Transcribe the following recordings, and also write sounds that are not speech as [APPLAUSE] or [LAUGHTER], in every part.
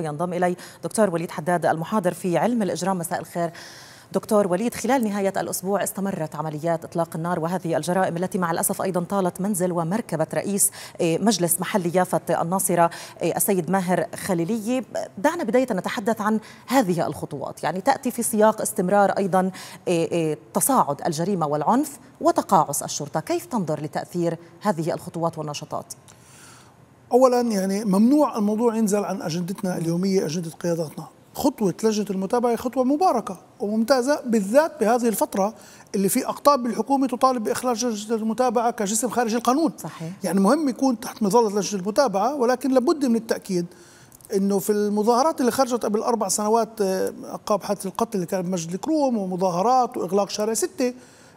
ينضم إلي دكتور وليد حداد المحاضر في علم الإجرام مساء الخير دكتور وليد خلال نهاية الأسبوع استمرت عمليات إطلاق النار وهذه الجرائم التي مع الأسف أيضا طالت منزل ومركبة رئيس إيه، مجلس محل يافة الناصرة إيه، السيد ماهر خليلي دعنا بداية نتحدث عن هذه الخطوات يعني تأتي في سياق استمرار أيضا إيه، تصاعد الجريمة والعنف وتقاعس الشرطة كيف تنظر لتأثير هذه الخطوات والنشاطات؟ اولا يعني ممنوع الموضوع ينزل عن اجندتنا اليوميه اجنده قياداتنا خطوة لجنة المتابعة خطوة مباركة وممتازة بالذات بهذه الفترة اللي في أقطاب بالحكومة تطالب بإخراج لجنة المتابعة كجسم خارج القانون صحيح. يعني مهم يكون تحت مظلة لجنة المتابعة ولكن لابد من التأكيد انه في المظاهرات اللي خرجت قبل اربع سنوات آه، أقاب حادث القتل اللي كان بمسجد الكروم ومظاهرات واغلاق شارع سته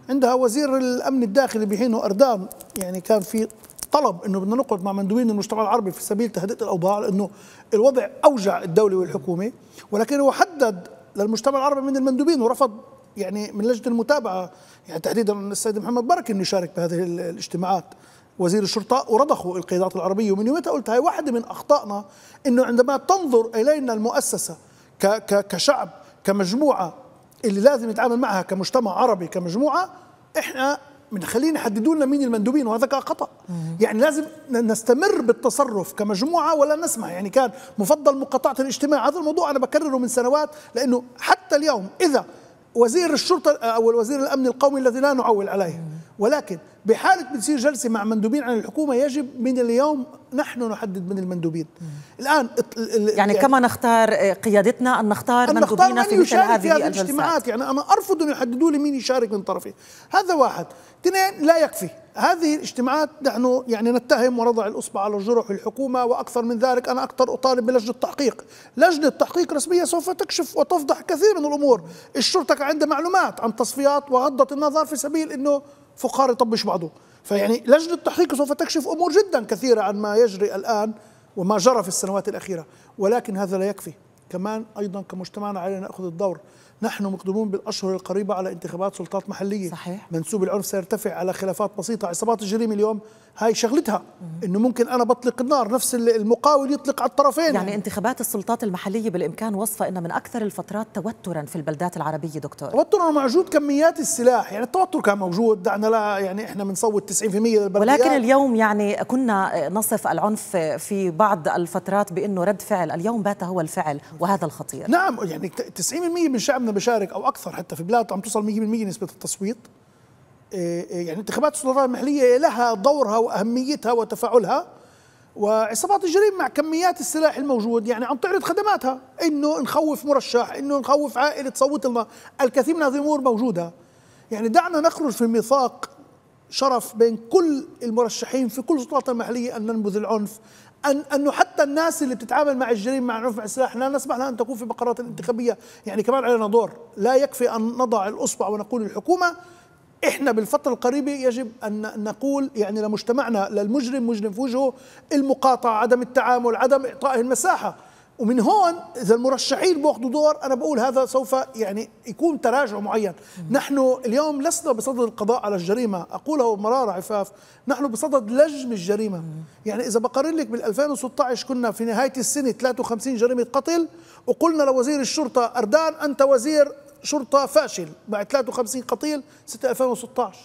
عندها وزير الامن الداخلي بحينه اردام يعني كان في طلب انه بدنا نقعد مع مندوبين المجتمع العربي في سبيل تهدئه الاوضاع لانه الوضع اوجع الدوله والحكومه ولكن هو حدد للمجتمع العربي من المندوبين ورفض يعني من لجنه المتابعه يعني تحديدا السيد محمد بركه انه يشارك بهذه الاجتماعات وزير الشرطة ورضخوا القيادات العربية ومن يومتها قلت هاي واحدة من أخطائنا أنه عندما تنظر إلينا المؤسسة ك ك كشعب كمجموعة اللي لازم نتعامل معها كمجتمع عربي كمجموعة إحنا من خلينا يحددوا لنا مين المندوبين وهذا كان خطا يعني لازم نستمر بالتصرف كمجموعه ولا نسمع يعني كان مفضل مقاطعه الاجتماع هذا الموضوع انا بكرره من سنوات لانه حتى اليوم اذا وزير الشرطه او وزير الامن القومي الذي لا نعول عليه ولكن بحالة بتصير جلسة مع مندوبين عن الحكومة يجب من اليوم نحن نحدد من المندوبين الآن يعني, يعني كما نختار قيادتنا أن نختار أن مندوبينا نختار في مثل هذه, في هذه الاجتماعات يعني أنا أرفض أن يحددوا لي مين يشارك من طرفي هذا واحد اثنين لا يكفي هذه الاجتماعات نحن يعني نتهم ونضع الاصبع على جرح الحكومه واكثر من ذلك انا اكثر اطالب بلجنه تحقيق، لجنه تحقيق رسميه سوف تكشف وتفضح كثير من الامور، الشرطه عندها معلومات عن تصفيات وغضت النظر في سبيل انه فقار يطبش بعض بعضه فيعني لجنة التحقيق سوف تكشف أمور جدا كثيرة عن ما يجري الآن وما جرى في السنوات الأخيرة ولكن هذا لا يكفي كمان أيضا كمجتمعنا علينا نأخذ الدور نحن مقدمون بالأشهر القريبة على انتخابات سلطات محلية صحيح. منسوب العنف سيرتفع على خلافات بسيطة عصابات الجريمة اليوم هاي شغلتها أنه ممكن أنا بطلق النار نفس المقاول يطلق على الطرفين يعني, يعني انتخابات السلطات المحلية بالإمكان وصفها أنها من أكثر الفترات توترا في البلدات العربية دكتور توترا وجود كميات السلاح يعني التوتر كان موجود دعنا لا يعني إحنا بنصوت 90% للبلديات ولكن اليوم يعني كنا نصف العنف في بعض الفترات بأنه رد فعل اليوم بات هو الفعل وهذا الخطير نعم يعني 90% من شعب بلادنا بشارك او اكثر حتى في بلاد عم توصل 100% نسبه التصويت إيه، إيه، يعني انتخابات السلطات المحليه لها دورها واهميتها وتفاعلها وعصابات الجريمه مع كميات السلاح الموجود يعني عم تعرض خدماتها انه نخوف مرشح انه نخوف عائله تصوت لنا الكثير من هذه الامور موجوده يعني دعنا نخرج في ميثاق شرف بين كل المرشحين في كل السلطات المحليه ان ننبذ العنف أن أنه حتى الناس اللي بتتعامل مع الجريمة مع العنف مع السلاح لا نسمح لها أن تكون في بقرات الانتخابية يعني كمان علينا دور لا يكفي أن نضع الأصبع ونقول الحكومة احنا بالفتره القريبه يجب ان نقول يعني لمجتمعنا للمجرم مجرم في وجهه المقاطعه عدم التعامل عدم اعطائه المساحه ومن هون اذا المرشحين بياخذوا دور انا بقول هذا سوف يعني يكون تراجع معين، نحن اليوم لسنا بصدد القضاء على الجريمه، اقولها بمراره عفاف، نحن بصدد لجم الجريمه، يعني اذا بقارن لك بال 2016 كنا في نهايه السنه 53 جريمه قتل وقلنا لوزير الشرطه اردان انت وزير شرطه فاشل بعد 53 قتيل سنه 2016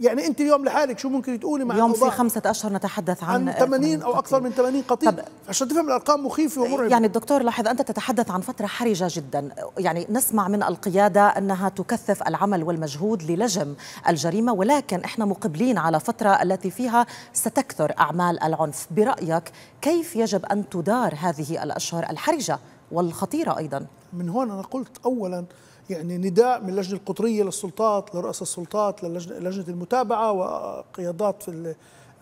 يعني انت اليوم لحالك شو ممكن تقولي مع اليوم في خمسة اشهر نتحدث عن, عن 80 او اكثر من 80 قتيل عشان تفهم الارقام مخيفه يعني ومرعبه يعني الدكتور لاحظ انت تتحدث عن فتره حرجه جدا يعني نسمع من القياده انها تكثف العمل والمجهود للجم الجريمه ولكن احنا مقبلين على فتره التي فيها ستكثر اعمال العنف برايك كيف يجب ان تدار هذه الاشهر الحرجه والخطيره ايضا من هون انا قلت اولا يعني نداء من اللجنة القطرية للسلطات لرؤساء السلطات للجنة المتابعة وقيادات في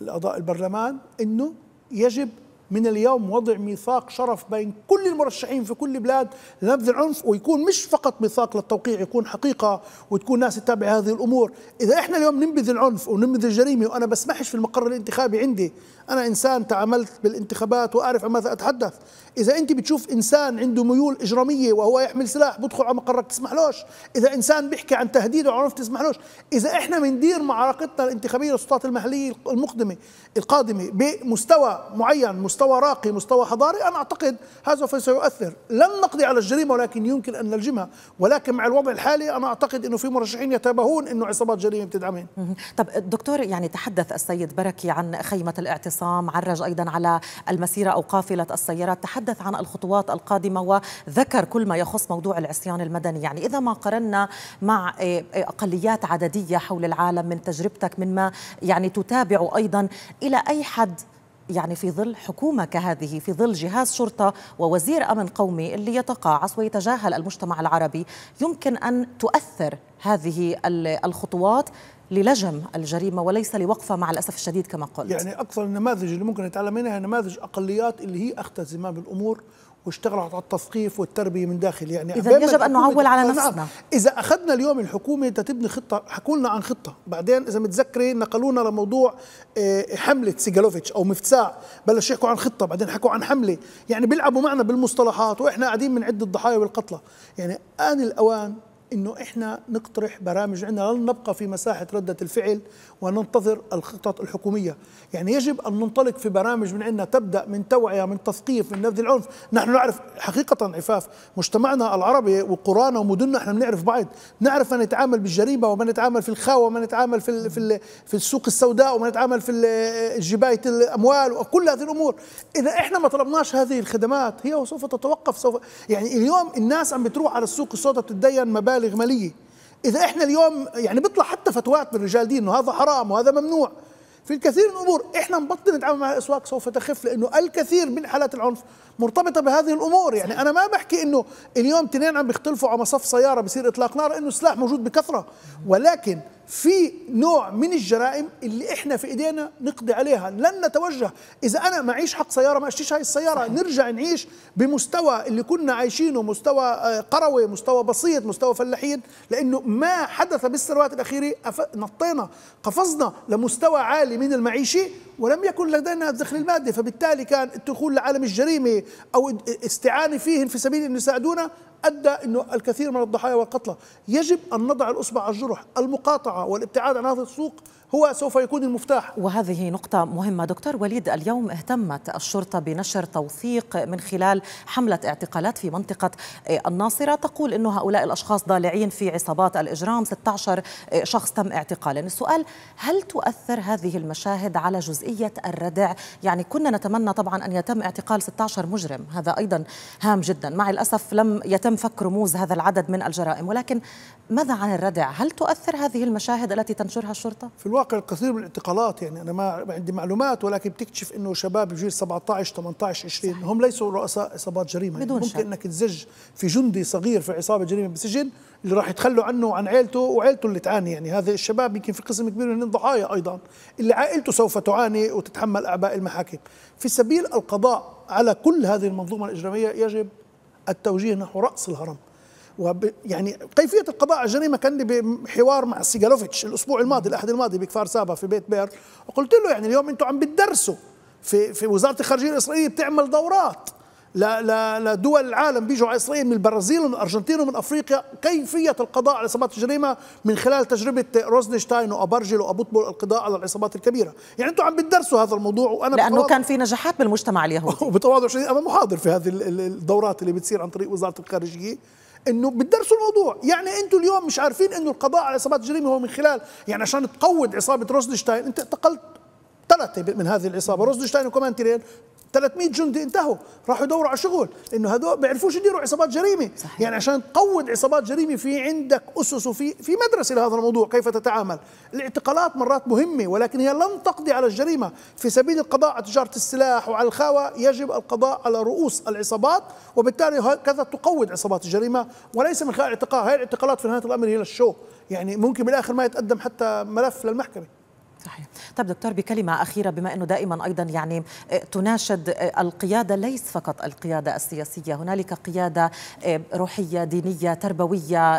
الأعضاء البرلمان أنه يجب من اليوم وضع ميثاق شرف بين كل المرشحين في كل بلاد لنبذ العنف ويكون مش فقط ميثاق للتوقيع يكون حقيقة وتكون ناس تتابع هذه الأمور إذا إحنا اليوم ننبذ العنف وننبذ الجريمة وأنا بسمحش في المقر الانتخابي عندي أنا إنسان تعاملت بالانتخابات وأعرف عن ماذا أتحدث إذا أنت بتشوف إنسان عنده ميول إجرامية وهو يحمل سلاح بدخل على مقرك تسمحلوش إذا إنسان بيحكي عن تهديد وعنف تسمحلوش إذا إحنا بندير معركتنا الانتخابية للسلطات المحلية المقدمة القادمة بمستوى معين مستوى راقي مستوى حضاري أنا أعتقد هذا سيؤثر لن نقضي على الجريمة ولكن يمكن أن نلجمها ولكن مع الوضع الحالي أنا أعتقد أنه في مرشحين يتباهون أنه عصابات جريمة بتدعمهم طب دكتور يعني تحدث السيد بركي عن خيمة الاعتصام عرج أيضا على المسيرة أو قافلة السيارات تحدث عن الخطوات القادمة وذكر كل ما يخص موضوع العصيان المدني يعني إذا ما قارنا مع إيه، إيه، أقليات عددية حول العالم من تجربتك من ما يعني تتابع أيضا إلى أي حد يعني في ظل حكومة كهذه في ظل جهاز شرطة ووزير أمن قومي اللي يتقاعس ويتجاهل المجتمع العربي يمكن أن تؤثر هذه الخطوات للجم الجريمه وليس لوقفه مع الاسف الشديد كما قلت. يعني اكثر النماذج اللي ممكن نتعلم منها نماذج اقليات اللي هي اخذت زمام الامور واشتغلت على التثقيف والتربيه من داخل يعني اذا يجب ان نعول على نفسنا اذا اخذنا اليوم الحكومه تبني خطه حكوا لنا عن خطه بعدين اذا متذكري نقلونا لموضوع آه، حمله سيجالوفيتش او مفتساع بلش يحكوا عن خطه بعدين حكوا عن حمله يعني بيلعبوا معنا بالمصطلحات واحنا قاعدين بنعد الضحايا والقتلى يعني ان الاوان انه احنا نقترح برامج عندنا لن نبقى في مساحه رده الفعل وننتظر الخطط الحكوميه، يعني يجب ان ننطلق في برامج من عندنا تبدا من توعيه من تثقيف من نبذ العنف، نحن نعرف حقيقه عفاف مجتمعنا العربي وقرانا ومدننا احنا بنعرف بعض، نعرف من يتعامل بالجريمه ومن يتعامل في الخاوه ومن يتعامل في في, في السوق السوداء ومن يتعامل في جبايه الاموال وكل هذه الامور، اذا احنا ما طلبناش هذه الخدمات هي سوف تتوقف سوف يعني اليوم الناس عم بتروح على السوق السوداء بتتدين مبالغ الإغمالية اذا احنا اليوم يعني بيطلع حتى فتوات من رجال دين انه هذا حرام وهذا ممنوع في الكثير من الامور احنا نبطل نتعامل مع الاسواق سوف تخف لانه الكثير من حالات العنف مرتبطه بهذه الامور يعني انا ما بحكي انه اليوم تنين عم بيختلفوا على مصف سياره بصير اطلاق نار انه السلاح موجود بكثره ولكن في نوع من الجرائم اللي احنا في ايدينا نقضي عليها لن نتوجه اذا انا معيش حق سياره ما اشتريش هاي السياره صحيح. نرجع نعيش بمستوى اللي كنا عايشينه مستوى آه، قروي مستوى بسيط مستوى فلاحين لانه ما حدث بالسنوات الاخيره نطينا قفزنا لمستوى عالي من المعيشه ولم يكن لدينا الدخل المادي فبالتالي كان الدخول لعالم الجريمه او استعانه فيهم في سبيل ان يساعدونا أدى أنه الكثير من الضحايا والقتلى يجب أن نضع الأصبع على الجرح المقاطعة والابتعاد عن هذا السوق هو سوف يكون المفتاح وهذه نقطة مهمة دكتور وليد اليوم اهتمت الشرطة بنشر توثيق من خلال حملة اعتقالات في منطقة الناصرة تقول أن هؤلاء الأشخاص ضالعين في عصابات الإجرام 16 شخص تم اعتقال السؤال هل تؤثر هذه المشاهد على جزئية الردع يعني كنا نتمنى طبعا أن يتم اعتقال 16 مجرم هذا أيضا هام جدا مع الأسف لم يتم فك رموز هذا العدد من الجرائم ولكن ماذا عن الردع هل تؤثر هذه المشاهد التي تنشرها الشرطة؟ في الواقع الواقع الكثير من الاعتقالات يعني انا ما عندي معلومات ولكن بتكتشف انه شباب بجيل 17 18 20 صحيح. هم ليسوا رؤساء عصابات جريمه يعني بدون يعني ممكن شك. انك تزج في جندي صغير في عصابه جريمه بالسجن اللي راح يتخلوا عنه وعن عائلته وعائلته اللي تعاني يعني هذا الشباب يمكن في قسم كبير من الضحايا ايضا اللي عائلته سوف تعاني وتتحمل اعباء المحاكم في سبيل القضاء على كل هذه المنظومه الاجراميه يجب التوجيه نحو راس الهرم وب يعني كيفيه القضاء على الجريمه كان لي بحوار مع سيجالوفيتش الاسبوع الماضي الاحد الماضي بكفار سابا في بيت بير وقلت له يعني اليوم انتم عم بتدرسوا في في وزاره الخارجيه الاسرائيليه بتعمل دورات لدول العالم بيجوا على اسرائيل من البرازيل ومن الارجنتين ومن افريقيا كيفيه القضاء على عصابات الجريمه من خلال تجربه روزنشتاين وابرجل وابوتبول القضاء على العصابات الكبيره، يعني انتم عم بتدرسوا هذا الموضوع وانا لانه كان في نجاحات بالمجتمع اليهودي وبتواضع [LAUGHS] شديد انا محاضر في هذه الدورات اللي بتصير عن طريق وزاره الخارجيه انه بتدرسوا الموضوع يعني انتم اليوم مش عارفين انه القضاء على عصابات الجريمه هو من خلال يعني عشان تقود عصابه روزنشتاين انت اعتقلت ثلاثه من هذه العصابه روزنشتاين وكمان تيرين 300 جندي انتهوا راحوا يدوروا على شغل انه هذول بيعرفوش يديروا عصابات جريمه صحيح. يعني عشان تقود عصابات جريمه في عندك اسس وفي في مدرسه لهذا الموضوع كيف تتعامل الاعتقالات مرات مهمه ولكن هي لن تقضي على الجريمه في سبيل القضاء على تجاره السلاح وعلى الخاوه يجب القضاء على رؤوس العصابات وبالتالي كذا تقود عصابات الجريمه وليس من خلال اعتقال هاي الاعتقالات في نهايه الامر هي للشو يعني ممكن بالاخر ما يتقدم حتى ملف للمحكمه صحيح طب دكتور بكلمة أخيرة بما أنه دائما أيضا يعني آه، تناشد آه، القيادة ليس فقط القيادة السياسية هنالك قيادة آه، روحية دينية تربوية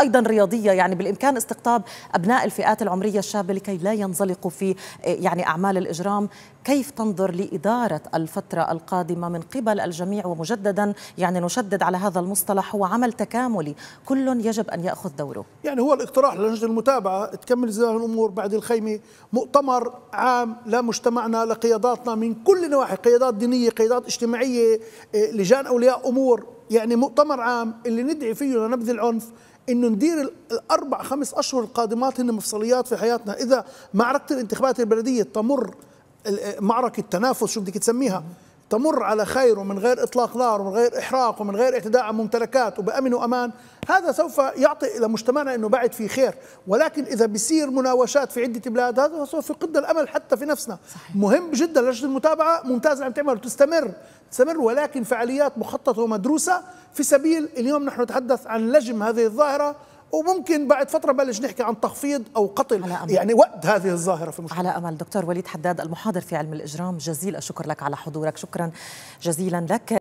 أيضا رياضية يعني بالإمكان استقطاب أبناء الفئات العمرية الشابة لكي لا ينزلقوا في يعني أعمال الإجرام كيف تنظر لإدارة الفترة القادمة من قبل الجميع ومجددا يعني نشدد على هذا المصطلح هو عمل تكاملي كل يجب أن يأخذ دوره يعني هو الاقتراح للجنة المتابعة تكمل زي الأمور بعد الخيمة مؤتمر عام لمجتمعنا لقياداتنا من كل النواحي قيادات دينية قيادات اجتماعية آه، لجان أولياء أمور يعني مؤتمر عام اللي ندعي فيه لنبذ العنف انه ندير الاربع خمس اشهر القادمات هن مفصليات في حياتنا اذا معركه الانتخابات البلديه تمر آه، معركه تنافس شو بدك تسميها تمر على خير ومن غير إطلاق نار ومن غير إحراق ومن غير اعتداء على ممتلكات وبأمن وأمان هذا سوف يعطي إلى مجتمعنا أنه بعد في خير ولكن إذا بيصير مناوشات في عدة بلاد هذا سوف يقد الأمل حتى في نفسنا صحيح. مهم جدا لجنة المتابعة ممتازة عم تعمل وتستمر تستمر ولكن فعاليات مخططة ومدروسة في سبيل اليوم نحن نتحدث عن لجم هذه الظاهرة وممكن بعد فتره بلش نحكي عن تخفيض او قتل على أمل. يعني وقت هذه الظاهره في مجتمع. على امل دكتور وليد حداد المحاضر في علم الاجرام جزيل الشكر لك على حضورك شكرا جزيلا لك